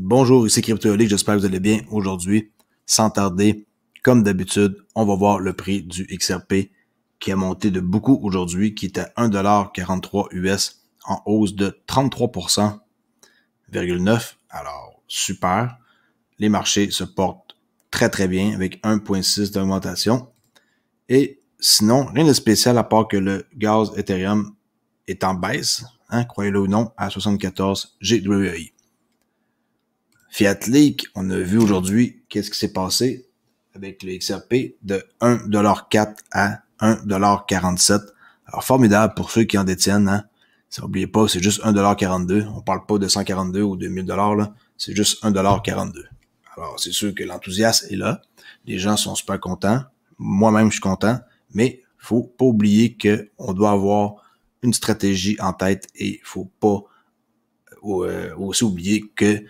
Bonjour, ici Cryptoolic, j'espère que vous allez bien aujourd'hui. Sans tarder, comme d'habitude, on va voir le prix du XRP qui a monté de beaucoup aujourd'hui, qui est à 1,43 US en hausse de 33,9. Alors, super. Les marchés se portent très très bien avec 1,6 d'augmentation. Et sinon, rien de spécial à part que le gaz Ethereum est en baisse, hein, croyez-le ou non, à 74 GWI. E Fiat on a vu aujourd'hui qu'est-ce qui s'est passé avec le XRP de 1,4 à 1,47. Alors formidable pour ceux qui en détiennent. Hein? N'oubliez pas, c'est juste 1,42. On parle pas de 142 ou de 1000 là. C'est juste 1,42. Alors c'est sûr que l'enthousiasme est là. Les gens sont super contents. Moi-même, je suis content. Mais faut pas oublier qu'on doit avoir une stratégie en tête et faut pas euh, aussi oublier que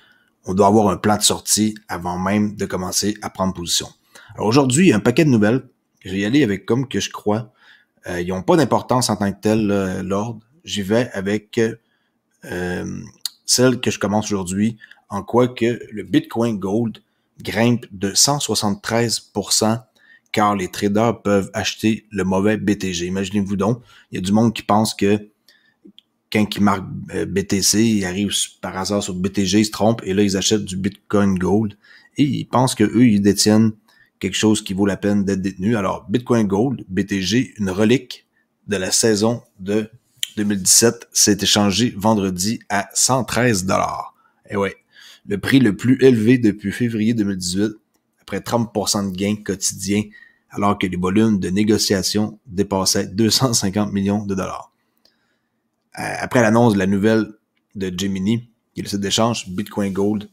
on doit avoir un plan de sortie avant même de commencer à prendre position. Alors aujourd'hui, il y a un paquet de nouvelles. Je vais y aller avec comme que je crois. Euh, ils n'ont pas d'importance en tant que tel, Lord. Euh, l'ordre. J'y vais avec euh, celle que je commence aujourd'hui, en quoi que le Bitcoin Gold grimpe de 173% car les traders peuvent acheter le mauvais BTG. Imaginez-vous donc, il y a du monde qui pense que quand ils marquent euh, BTC, ils arrivent par hasard sur BTG, ils se trompent, et là, ils achètent du Bitcoin Gold. Et ils pensent que ils détiennent quelque chose qui vaut la peine d'être détenu. Alors, Bitcoin Gold, BTG, une relique de la saison de 2017, s'est échangé vendredi à 113 dollars. Et eh ouais, le prix le plus élevé depuis février 2018, après 30% de gains quotidiens, alors que les volumes de négociation dépassaient 250 millions de dollars. Euh, après l'annonce de la nouvelle de Gemini, qui est le site d'échange, Bitcoin Gold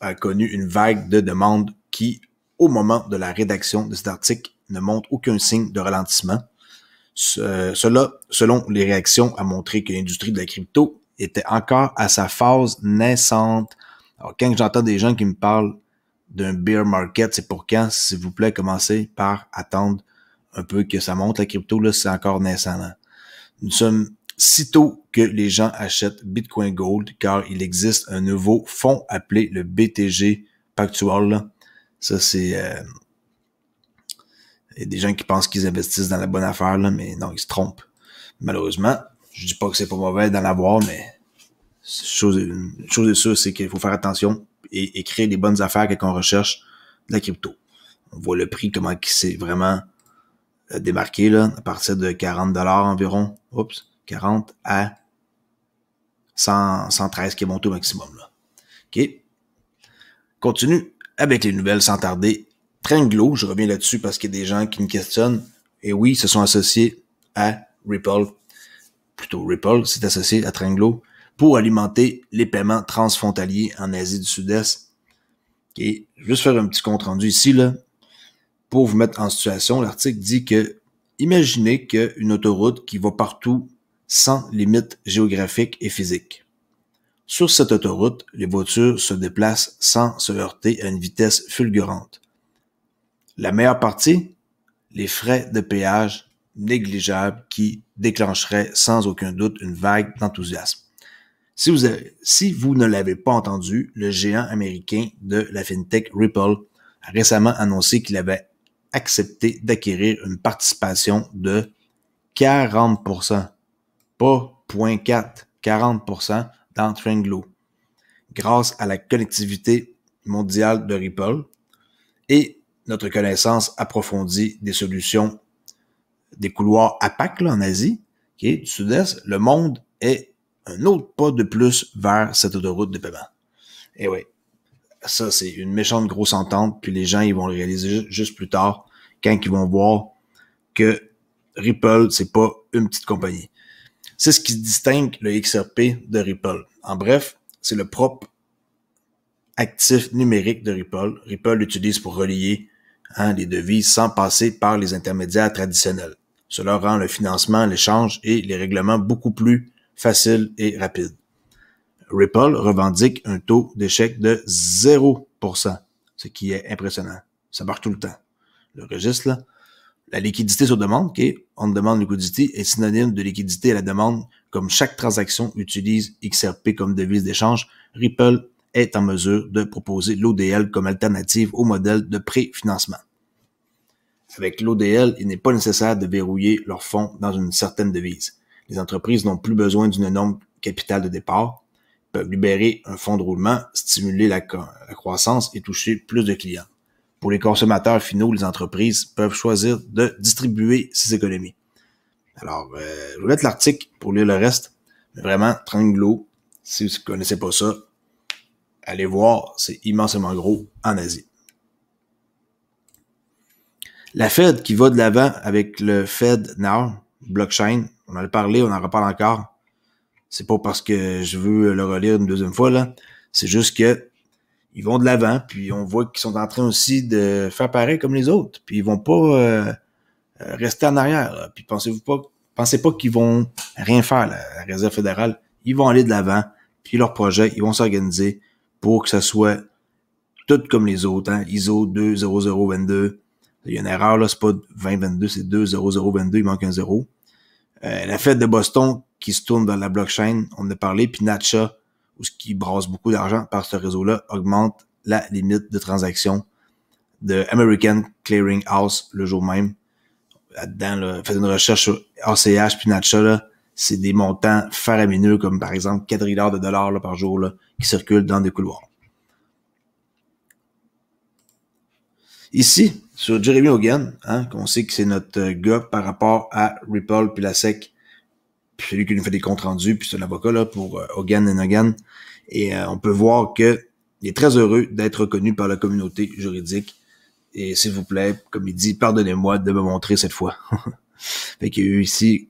a connu une vague de demandes qui, au moment de la rédaction de cet article, ne montre aucun signe de ralentissement. Euh, cela, selon les réactions, a montré que l'industrie de la crypto était encore à sa phase naissante. Alors, quand j'entends des gens qui me parlent d'un bear market, c'est pour quand, s'il vous plaît, commencer par attendre un peu que ça monte la crypto, là, c'est encore naissant. Nous sommes sitôt que les gens achètent Bitcoin Gold car il existe un nouveau fonds appelé le BTG Pactual. Ça, c'est... Euh, il y a des gens qui pensent qu'ils investissent dans la bonne affaire, là, mais non, ils se trompent. Malheureusement, je dis pas que c'est pas mauvais d'en avoir, mais chose, une chose est sûre, c'est qu'il faut faire attention et, créer les bonnes affaires quand qu'on recherche de la crypto. On voit le prix, comment qui s'est vraiment euh, démarqué là, à partir de 40 dollars environ. Oups. 40 à 113 qui est mon taux maximum. Là. OK? Continue avec les nouvelles sans tarder. Tranglo, je reviens là-dessus parce qu'il y a des gens qui me questionnent. Et oui, se sont associés à Ripple. Plutôt Ripple c'est associé à Tranglo pour alimenter les paiements transfrontaliers en Asie du Sud-Est. OK. Je vais juste faire un petit compte rendu ici. Là. Pour vous mettre en situation, l'article dit que imaginez qu'une autoroute qui va partout sans limites géographiques et physique. Sur cette autoroute, les voitures se déplacent sans se heurter à une vitesse fulgurante. La meilleure partie, les frais de péage négligeables qui déclencheraient sans aucun doute une vague d'enthousiasme. Si vous, si vous ne l'avez pas entendu, le géant américain de la fintech Ripple a récemment annoncé qu'il avait accepté d'acquérir une participation de 40 pas 0.4, 40% dans grâce à la connectivité mondiale de Ripple et notre connaissance approfondie des solutions des couloirs APAC là, en Asie, qui est du sud-est, le monde est un autre pas de plus vers cette autoroute de paiement. Et eh oui, ça c'est une méchante grosse entente, puis les gens ils vont le réaliser juste plus tard quand ils vont voir que Ripple c'est pas une petite compagnie. C'est ce qui distingue le XRP de Ripple. En bref, c'est le propre actif numérique de Ripple. Ripple l'utilise pour relier hein, les devises sans passer par les intermédiaires traditionnels. Cela rend le financement, l'échange et les règlements beaucoup plus faciles et rapides. Ripple revendique un taux d'échec de 0%, ce qui est impressionnant. Ça marche tout le temps. Le registre, là, la liquidité sur demande, qui on demande liquidité, est synonyme de liquidité à la demande, comme chaque transaction utilise XRP comme devise d'échange, Ripple est en mesure de proposer l'ODL comme alternative au modèle de préfinancement. Avec l'ODL, il n'est pas nécessaire de verrouiller leurs fonds dans une certaine devise. Les entreprises n'ont plus besoin d'une énorme capitale de départ, peuvent libérer un fonds de roulement, stimuler la croissance et toucher plus de clients. Pour les consommateurs finaux, les entreprises peuvent choisir de distribuer ces économies. Alors, euh, je vais mettre l'article pour lire le reste. Mais vraiment, Tringlo, si vous ne connaissez pas ça, allez voir, c'est immensément gros en Asie. La Fed qui va de l'avant avec le Fed Now, blockchain, on en a parlé, on en reparle encore. C'est pas parce que je veux le relire une deuxième fois, là. C'est juste que ils vont de l'avant, puis on voit qu'ils sont en train aussi de faire pareil comme les autres, puis ils vont pas euh, euh, rester en arrière. Puis pensez-vous pas, pensez pas qu'ils vont rien faire la réserve fédérale. Ils vont aller de l'avant, puis leur projet, ils vont s'organiser pour que ça soit tout comme les autres, hein. ISO 20022. Il y a une erreur là, c'est pas 2022, c'est 20022, il manque un zéro. Euh, la fête de Boston qui se tourne dans la blockchain, on en a parlé, puis Natcha ou ce qui brasse beaucoup d'argent par ce réseau-là augmente la limite de transaction de American Clearing House le jour même. Là-dedans, là, faites une recherche sur ACH puis Natcha, là, c'est des montants faramineux comme par exemple 4 milliards de dollars par jour là, qui circulent dans des couloirs. Ici, sur Jeremy Hogan, hein, qu'on sait que c'est notre euh, gars par rapport à Ripple puis la SEC, puis celui qui nous fait des comptes rendus, puis c'est avocat là pour euh, Hogan Hogan. Et euh, on peut voir que il est très heureux d'être reconnu par la communauté juridique. Et s'il vous plaît, comme il dit, pardonnez-moi de me montrer cette fois. fait qu'il y a eu ici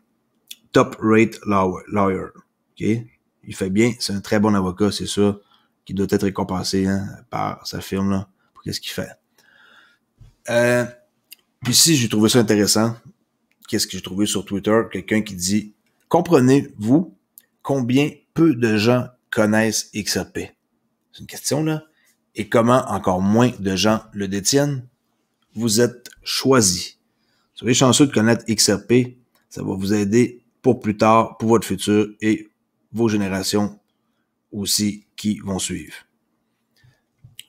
Top Rate Lawyer. ok Il fait bien, c'est un très bon avocat, c'est sûr, qui doit être récompensé hein, par sa firme là, pour qu'est-ce qu'il fait. Euh, puis si j'ai trouvé ça intéressant, qu'est-ce que j'ai trouvé sur Twitter? Quelqu'un qui dit Comprenez-vous combien peu de gens connaissent XRP? C'est une question, là. Et comment encore moins de gens le détiennent? Vous êtes choisi. Soyez chanceux de connaître XRP. Ça va vous aider pour plus tard, pour votre futur et vos générations aussi qui vont suivre.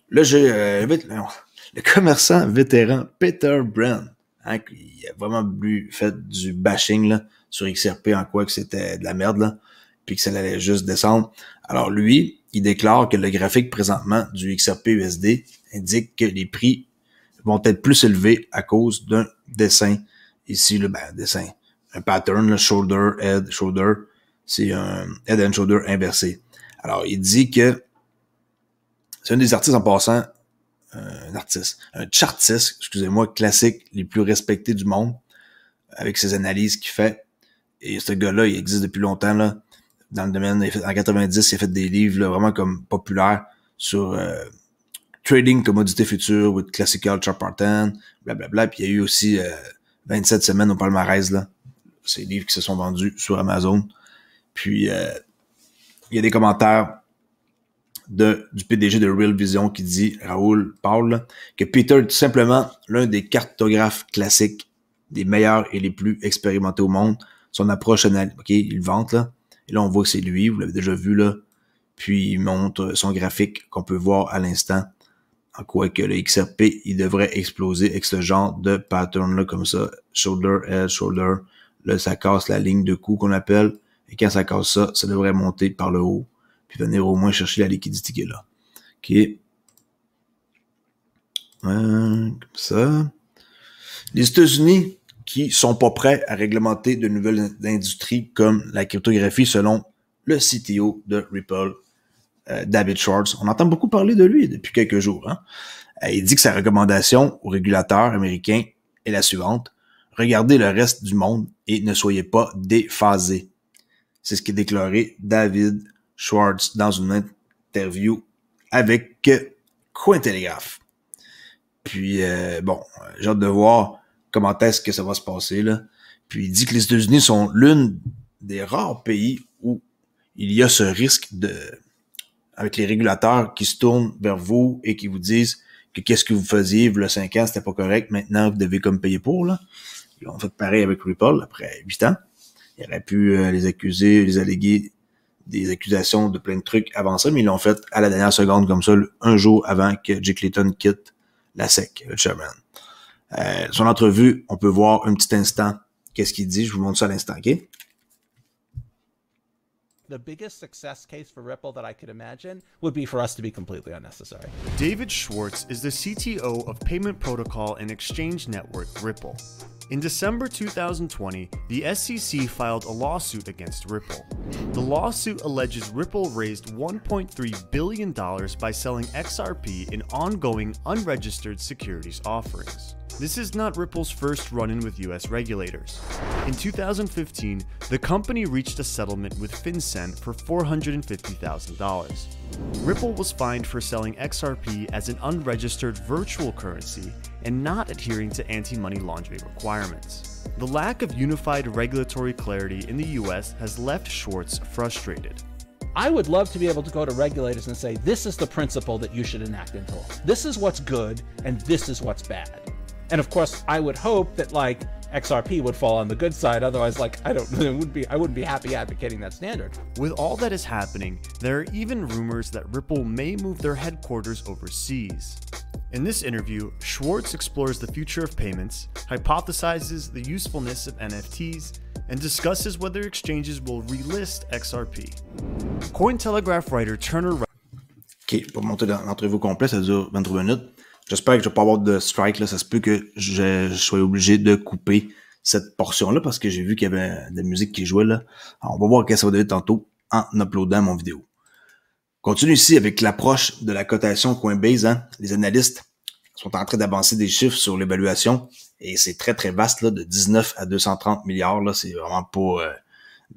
Là, j'ai, euh, le commerçant vétéran Peter Brand, hein, qui a vraiment fait du bashing là, sur XRP en quoi que c'était de la merde, là, puis que ça allait juste descendre. Alors lui, il déclare que le graphique présentement du XRP USD indique que les prix vont être plus élevés à cause d'un dessin. Ici, le ben, dessin, un pattern, le shoulder, head, shoulder, c'est un head and shoulder inversé. Alors, il dit que c'est un des artistes en passant, euh, un artiste, un chartiste, excusez-moi, classique, les plus respectés du monde, avec ses analyses qu'il fait et ce gars-là, il existe depuis longtemps, là, dans le domaine, en 90, il a fait des livres vraiment comme populaires sur euh, Trading Commodité Future with Classical charpentin », blablabla. Puis il y a eu aussi 27 euh, semaines au palmarès, là, ces livres qui se sont vendus sur Amazon. Puis euh, il y a des commentaires du PDG de Real Vision qui dit, Raoul Paul, que Peter est tout simplement l'un des cartographes classiques, des meilleurs et les plus expérimentés au monde son approche analytique. OK, il vante, là. Et là, on voit que c'est lui, vous l'avez déjà vu, là. Puis, il montre son graphique qu'on peut voir à l'instant. En quoi que le XRP, il devrait exploser avec ce genre de pattern-là, comme ça. Shoulder, head, shoulder. Là, ça casse la ligne de coup qu'on appelle. Et quand ça casse ça, ça devrait monter par le haut. Puis venir au moins chercher la liquidité qui là. OK. Euh, comme ça. Les États-Unis, qui sont pas prêts à réglementer de nouvelles industries comme la cryptographie selon le CTO de Ripple, euh, David Schwartz. On entend beaucoup parler de lui depuis quelques jours. Hein. Euh, il dit que sa recommandation aux régulateurs américains est la suivante. Regardez le reste du monde et ne soyez pas déphasés. C'est ce qu'a déclaré David Schwartz dans une interview avec Cointelegraph. Puis, euh, bon, j'ai hâte de voir comment est-ce que ça va se passer. Là. Puis il dit que les États-Unis sont l'une des rares pays où il y a ce risque de avec les régulateurs qui se tournent vers vous et qui vous disent que qu'est-ce que vous faisiez le 5 ans, c'était pas correct, maintenant vous devez comme payer pour là. Ils ont fait pareil avec Ripple après 8 ans. Il aurait pu euh, les accuser, les alléguer des accusations de plein de trucs avant ça, mais ils l'ont fait à la dernière seconde comme ça, un jour avant que Jake Clayton quitte la SEC, le chairman. Euh, son entrevue, on peut voir un petit instant qu'est-ce qu'il dit. Je vous montre ça à l'instant, OK? the biggest success case for Ripple that I could imagine would be for us to be completely unnecessary. David Schwartz is the CTO of payment protocol and exchange network Ripple. In December 2020, the SEC filed a lawsuit against Ripple. The lawsuit alleges Ripple raised $1.3 billion by selling XRP in ongoing unregistered securities offerings. This is not Ripple's first run in with US regulators. In 2015, the company reached a settlement with FinCEN for $450,000. Ripple was fined for selling XRP as an unregistered virtual currency and not adhering to anti money laundering requirements. The lack of unified regulatory clarity in the US has left Schwartz frustrated. I would love to be able to go to regulators and say, this is the principle that you should enact into law. This is what's good, and this is what's bad. And of course, I would hope that like XRP would fall on the good side. Otherwise, like I don't, it would be I wouldn't be happy advocating that standard. With all that is happening, there are even rumors that Ripple may move their headquarters overseas. In this interview, Schwartz explores the future of payments, hypothesizes the usefulness of NFTs, and discusses whether exchanges will relist XRP. Cointelegraph writer Turner. Ok, pour monter l'entrevue complète, ça dure 23 minutes. J'espère que je vais pas avoir de strike. Là. Ça se peut que je, sois obligé de couper cette portion-là parce que j'ai vu qu'il y avait de la musique qui jouait. Là. on va voir qu'est-ce que ça va donner tantôt en uploadant mon vidéo. Continue ici avec l'approche de la cotation Coinbase. Hein. Les analystes sont en train d'avancer des chiffres sur l'évaluation et c'est très, très vaste, là, de 19 à 230 milliards. Là, c'est vraiment pas... Euh,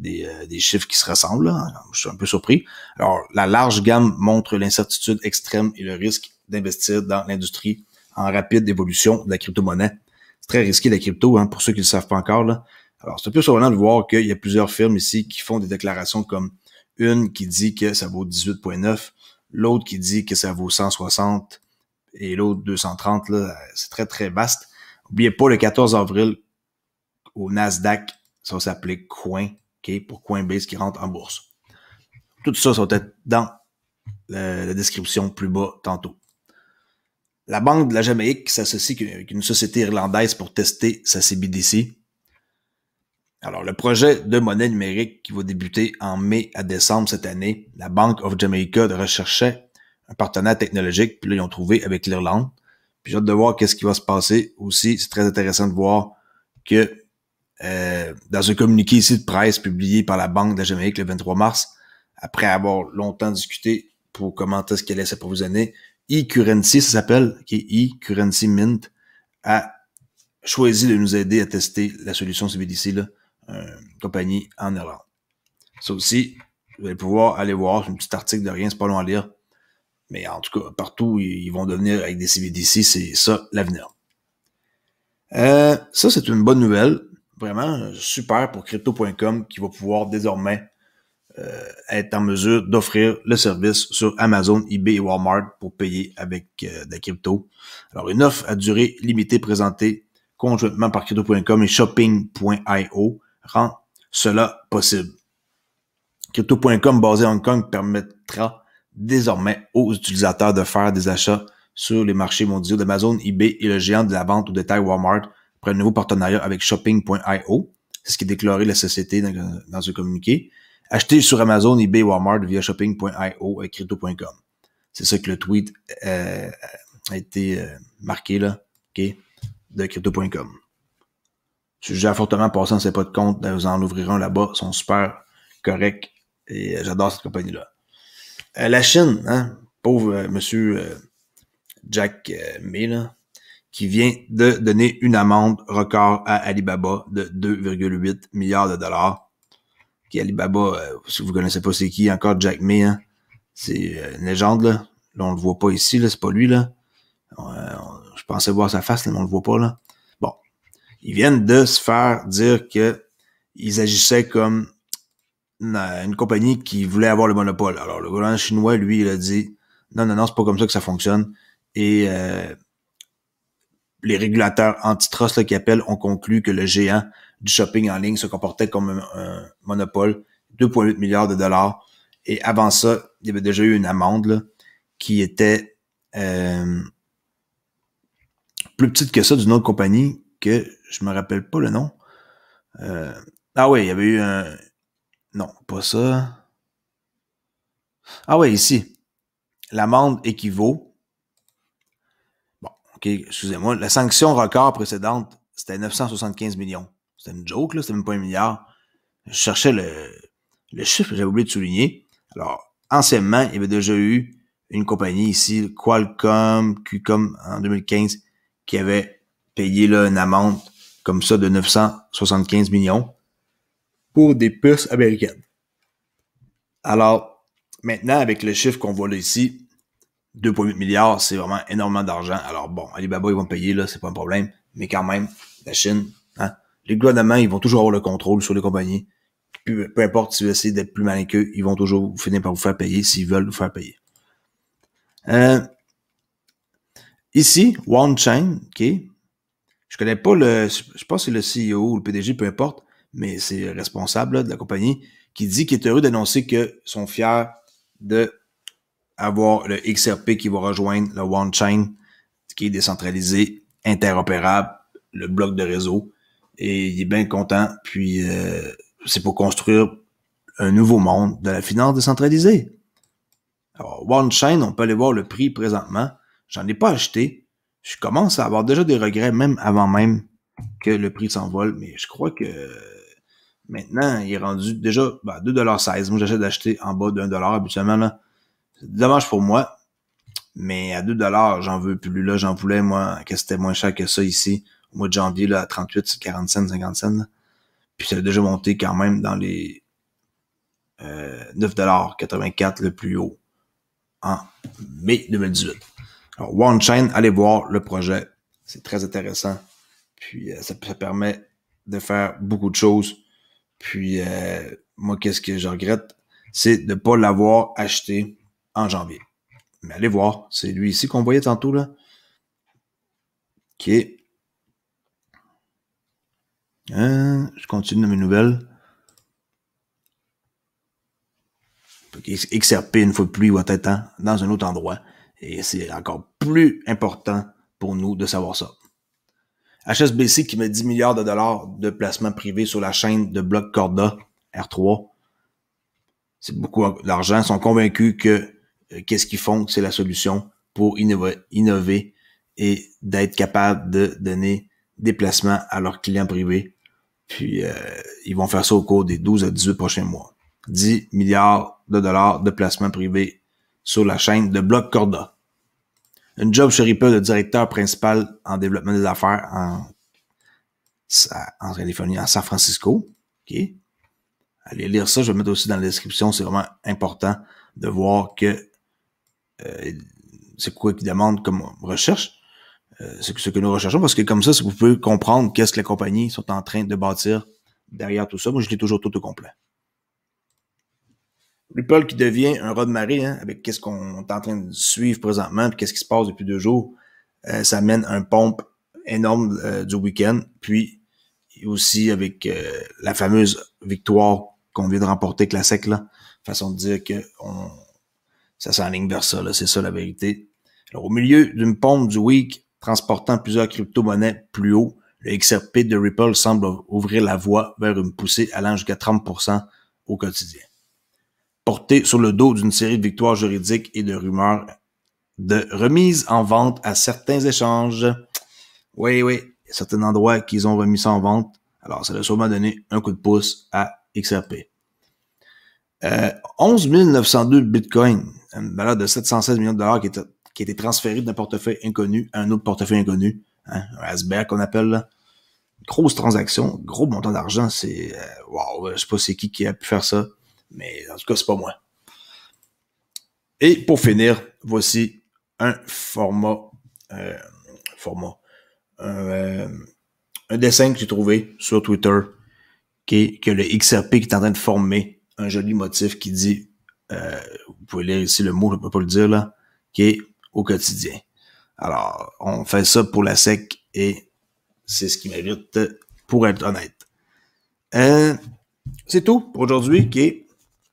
euh, des, chiffres qui se ressemblent. Je suis un peu surpris. Alors, la large gamme montre l'incertitude extrême et le risque d'investir dans l'industrie en rapide évolution de la crypto-monnaie. C'est très risqué la crypto, hein, pour ceux qui ne le savent pas encore. Là. Alors, c'est un peu surprenant de voir qu'il y a plusieurs firmes ici qui font des déclarations comme une qui dit que ça vaut 18.9, l'autre qui dit que ça vaut 160 et l'autre 230. C'est très, très vaste. N'oubliez pas, le 14 avril, au Nasdaq, ça s'appelait Coin, okay, pour Coinbase qui rentre en bourse. Tout ça, ça va être dans la description plus bas tantôt la Banque de la Jamaïque s'associe avec une société irlandaise pour tester sa CBDC. Alors, le projet de monnaie numérique qui va débuter en mai à décembre cette année, la Bank of Jamaica recherchait un partenaire technologique, puis là, ils ont trouvé avec l'Irlande. Puis j'ai hâte de voir qu'est-ce qui va se passer aussi. C'est très intéressant de voir que euh, dans un communiqué ici de presse publié par la Banque de la Jamaïque le 23 mars, après avoir longtemps discuté pour comment est-ce qu'elle allait s'approvisionner, e-currency, ça s'appelle, qui est e-currency mint, a choisi de nous aider à tester la solution CBDC, là, euh, compagnie en Irlande. Ça aussi, vous allez pouvoir aller voir, c'est un petit article de rien, c'est pas long à lire. Mais en tout cas, partout, ils vont devenir avec des CBDC, c'est ça l'avenir. Euh, ça, c'est une bonne nouvelle. Vraiment super pour crypto.com qui va pouvoir désormais euh, être en mesure d'offrir le service sur Amazon, eBay et Walmart pour payer avec euh, des cryptos. crypto. Alors, une offre à durée limitée présentée conjointement par crypto.com et shopping.io rend cela possible. Crypto.com basé en Hong Kong permettra désormais aux utilisateurs de faire des achats sur les marchés mondiaux d'Amazon, eBay et le géant de la vente au détail Walmart après un nouveau partenariat avec shopping.io. C'est ce qui est déclaré la société dans, dans ce communiqué. Achetez sur Amazon, eBay, Walmart via shopping.io et crypto.com. C'est ça que le tweet euh, a été euh, marqué là, OK, de crypto.com. Je Sujet fortement ne c'est pas de compte, euh, vous en ouvrirez un là-bas, ils sont super corrects et j'adore cette compagnie-là. la Chine, hein, pauvre monsieur Jack May, là, qui vient de donner une amende record à Alibaba de 2,8 milliards de dollars qui Alibaba, euh, si vous connaissez pas c'est qui, encore Jack May, hein. c'est euh, une légende, là. là. on le voit pas ici, là, c'est pas lui, là. Euh, je pensais voir sa face, là, mais on le voit pas, là. Bon. Ils viennent de se faire dire que ils agissaient comme une, compagnie qui voulait avoir le monopole. Alors, le gouvernement chinois, lui, il a dit, non, non, non, c'est pas comme ça que ça fonctionne. Et les régulateurs antitrust là, qui appellent ont conclu que le géant du shopping en ligne se comportait comme un, monopole, 2,8 milliards de dollars. Et avant ça, il y avait déjà eu une amende qui était euh, plus petite que ça d'une autre compagnie que je me rappelle pas le nom. Euh, ah oui, il y avait eu un... Non, pas ça. Ah ouais ici. L'amende équivaut. Bon, ok, excusez-moi. La sanction record précédente, c'était 975 millions. C'était une joke, là, c'était même pas un milliard. Je cherchais le, chiffre, j'avais oublié de souligner. Alors, anciennement, il y avait déjà eu une compagnie ici, Qualcomm, Qcom, en 2015, qui avait payé là, une amende comme ça de 975 millions pour des puces américaines. Alors, maintenant, avec le chiffre qu'on voit là ici, 2,8 milliards, c'est vraiment énormément d'argent. Alors bon, Alibaba, ils vont payer, là, c'est pas un problème. Mais quand même, la Chine, les gouvernements, ils vont toujours avoir le contrôle sur les compagnies. Peu, importe si vous essayez d'être plus malin qu'eux, ils vont toujours finir par vous faire payer s'ils veulent vous faire payer. Euh, ici, OneChain, Chain, OK. Je connais pas le. Je pense c'est le CEO ou le PDG, peu importe, mais c'est le responsable de la compagnie qui dit qu'il est heureux d'annoncer que sont fiers de avoir le XRP qui va rejoindre le One Chain, qui est décentralisé, interopérable, le bloc de réseau et il est bien content. Puis euh, c'est pour construire un nouveau monde de la finance décentralisée. Alors, Chain, on peut aller voir le prix présentement. J'en ai pas acheté. Je commence à avoir déjà des regrets, même avant même que le prix s'envole, mais je crois que maintenant, il est rendu déjà à ben, 2,16$. Moi, j'achète d'acheter en bas de 1$ habituellement. C'est dommage pour moi. Mais à 2$, j'en veux plus. Là, j'en voulais, moi, que c'était moins cher que ça ici mois de janvier à 38, 40 cents, 50 Puis ça a déjà monté quand même dans les euh, 9,84$ le plus haut en mai 2018. Alors, One Chain, allez voir le projet. C'est très intéressant. Puis euh, ça, ça, permet de faire beaucoup de choses. Puis euh, moi, qu'est-ce que je regrette? C'est de ne pas l'avoir acheté en janvier. Mais allez voir, c'est lui ici qu'on voyait tantôt là. Qui est Hein? Je continue mes nouvelles. XRP, une fois de plus, va être hein, dans un autre endroit. Et c'est encore plus important pour nous de savoir ça. HSBC qui met 10 milliards de dollars de placements privés sur la chaîne de blocs Corda R3. C'est beaucoup d'argent. Ils sont convaincus que euh, qu'est-ce qu'ils font, c'est la solution pour innover, innover et d'être capable de donner des placements à leurs clients privés puis euh, ils vont faire ça au cours des 12 à 18 prochains mois. 10 milliards de dollars de placements privés sur la chaîne de Block Corda. Une job chez Ripple de directeur principal en développement des affaires en, en Californie, en San Francisco. Okay. Allez lire ça, je vais mettre aussi dans la description. C'est vraiment important de voir que euh, c'est quoi qu'ils demandent comme recherche. Euh, ce, ce, que nous recherchons, parce que comme ça, si vous pouvez comprendre qu'est-ce que les compagnies sont en train de bâtir derrière tout ça. Moi, je l'ai toujours tout au complet. Ripple qui devient un raz de marée hein, avec qu'est-ce qu'on est en train de suivre présentement, puis qu'est-ce qui se passe depuis deux jours, euh, ça amène un pompe énorme euh, du week-end, puis aussi avec la fameuse victoire qu'on vient de remporter la là, façon de dire que on, ça s'enligne vers ça, c'est ça la vérité. Alors, au milieu d'une pompe du week, transportant plusieurs crypto-monnaies plus haut, le XRP de Ripple semble ouvrir la voie vers une poussée allant jusqu'à 30% au quotidien. Porté sur le dos d'une série de victoires juridiques et de rumeurs de remise en vente à certains échanges. Oui, oui, il y certains endroits qu'ils ont remis ça en vente. Alors, ça a sûrement donné un coup de pouce à XRP. 11 902 bitcoins, une valeur de 716 millions de dollars qui était qui a été transféré d'un portefeuille inconnu à un autre portefeuille inconnu, hein, un iceberg qu'on appelle. Là. Grosse transaction, gros montant d'argent, c'est euh, waouh, je sais pas c'est qui qui a pu faire ça, mais en tout cas c'est pas moi. Et pour finir, voici un format, euh, format, euh, un dessin que j'ai trouvé sur Twitter, qui est que le XRP qui est en train de former un joli motif qui dit, vous pouvez lire ici le mot, je ne peux pas le dire là, qui est au quotidien. Alors, on fait ça pour la SEC et c'est ce qui mérite pour être honnête. Euh, c'est tout pour aujourd'hui qui est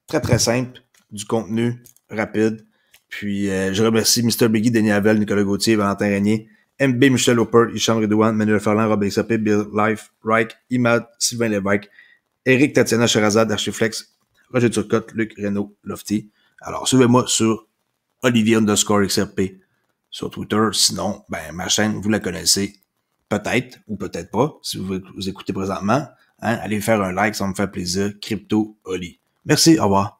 très très simple, du contenu rapide. Puis euh, je remercie Mr. Biggie, Denis Havel, Nicolas Gauthier, Valentin Rainier, MB, Michel Hopper, Hicham Redouan, Manuel Ferland, Robin Sapé, Bill Life, Reich, Imad, Sylvain Lévesque, Eric, Tatiana Sherazade, Archiflex, Roger Turcotte, Luc Renault, Lofty. Alors suivez-moi sur Olivier underscore XRP sur Twitter. Sinon, ben, ma chaîne, vous la connaissez peut-être ou peut-être pas. Si vous, vous écoutez présentement, hein. allez faire un like, ça me fait plaisir. Crypto Oli. Merci, au revoir.